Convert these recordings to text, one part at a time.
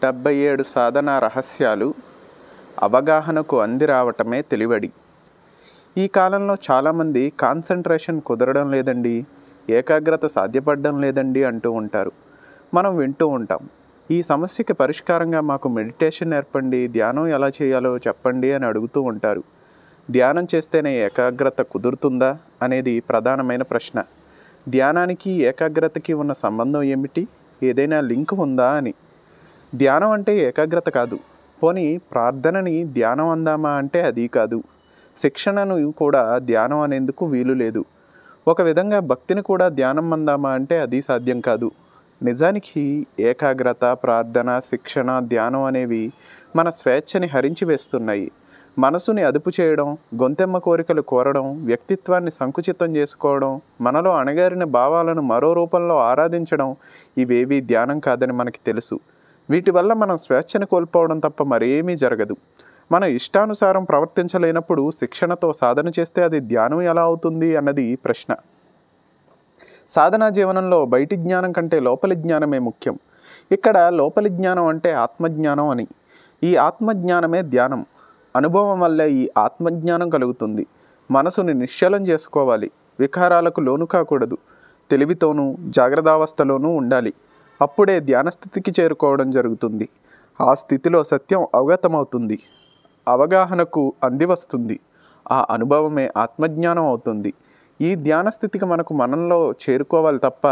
డెబ్బై ఏడు సాధన రహస్యాలు అవగాహనకు అందిరావటమే తెలివడి ఈ కాలంలో చాలామంది కాన్సన్ట్రేషన్ కుదరడం లేదండి ఏకాగ్రత సాధ్యపడడం లేదండి అంటూ ఉంటారు మనం వింటూ ఉంటాం ఈ సమస్యకి పరిష్కారంగా మాకు మెడిటేషన్ నేర్పండి ధ్యానం ఎలా చేయాలో చెప్పండి అని అడుగుతూ ఉంటారు ధ్యానం చేస్తేనే ఏకాగ్రత కుదురుతుందా అనేది ప్రధానమైన ప్రశ్న ధ్యానానికి ఏకాగ్రతకి ఉన్న సంబంధం ఏమిటి ఏదైనా లింక్ ఉందా అని ధ్యానం అంటే ఏకాగ్రత కాదు పోనీ ప్రార్థనని ధ్యానం అందామా అంటే అది కాదు శిక్షణను కూడా ధ్యానం అనేందుకు వీలు లేదు ఒక విధంగా భక్తిని కూడా ధ్యానం అందామా అంటే అది సాధ్యం కాదు నిజానికి ఏకాగ్రత ప్రార్థన శిక్షణ ధ్యానం అనేవి మన స్వేచ్ఛని హరించి వేస్తున్నాయి మనసుని అదుపు చేయడం గొంతెమ్మ కోరికలు కోరడం వ్యక్తిత్వాన్ని సంకుచితం చేసుకోవడం మనలో అణగారిన భావాలను మరో రూపంలో ఆరాధించడం ఇవేవీ ధ్యానం కాదని మనకి తెలుసు వీటి వల్ల మనం స్వేచ్ఛను కోల్పోవడం తప్ప మరేమీ జరగదు మన ఇష్టానుసారం ప్రవర్తించలేనప్పుడు శిక్షణతో సాధన చేస్తే అది ధ్యానం ఎలా అవుతుంది అన్నది ప్రశ్న సాధనా జీవనంలో బయటి జ్ఞానం కంటే లోపలి జ్ఞానమే ముఖ్యం ఇక్కడ లోపలి జ్ఞానం అంటే ఆత్మజ్ఞానం అని ఈ ఆత్మజ్ఞానమే ధ్యానం అనుభవం వల్ల ఈ ఆత్మజ్ఞానం కలుగుతుంది మనసుని నిశ్చలం చేసుకోవాలి వికారాలకు లోను కాకూడదు తెలివితోనూ జాగ్రత్తావస్థలోనూ ఉండాలి అప్పుడే ధ్యానస్థితికి చేరుకోవడం జరుగుతుంది ఆ స్థితిలో సత్యం అవగతమవుతుంది అవగాహనకు అందివస్తుంది ఆ అనుభవమే ఆత్మజ్ఞానం అవుతుంది ఈ ధ్యాన స్థితికి మనకు మనంలో చేరుకోవాలి తప్ప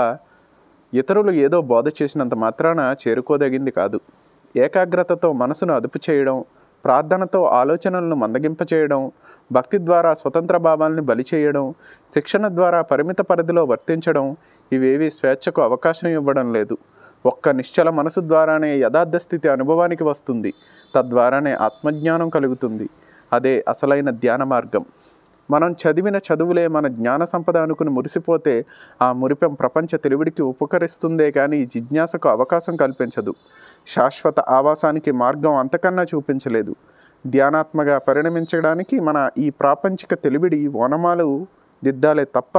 ఇతరులు ఏదో బోధ చేసినంత మాత్రాన చేరుకోదగింది కాదు ఏకాగ్రతతో మనసును అదుపు చేయడం ప్రార్థనతో ఆలోచనలను మందగింప చేయడం భక్తి ద్వారా స్వతంత్ర భావాల్ని బలి చేయడం శిక్షణ ద్వారా పరిమిత పరిధిలో వర్తించడం ఇవేవి స్వేచ్ఛకు అవకాశం ఇవ్వడం లేదు ఒక్క నిశ్చల మనసు ద్వారానే యథార్థ స్థితి అనుభవానికి వస్తుంది తద్వారానే ఆత్మజ్ఞానం కలుగుతుంది అదే అసలైన ధ్యాన మార్గం మనం చదివిన చదువులే మన జ్ఞాన సంపద అనుకుని మురిసిపోతే ఆ మురిపం ప్రపంచ తెలివిడికి ఉపకరిస్తుందే కానీ జిజ్ఞాసకు అవకాశం కల్పించదు శాశ్వత ఆవాసానికి మార్గం అంతకన్నా చూపించలేదు ధ్యానాత్మగా పరిణమించడానికి మన ఈ ప్రాపంచిక తెలివిడి ఓనమాలు దిద్దాలే తప్ప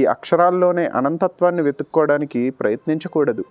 ఈ అక్షరాల్లోనే అనంతత్వాన్ని వెతుక్కోవడానికి ప్రయత్నించకూడదు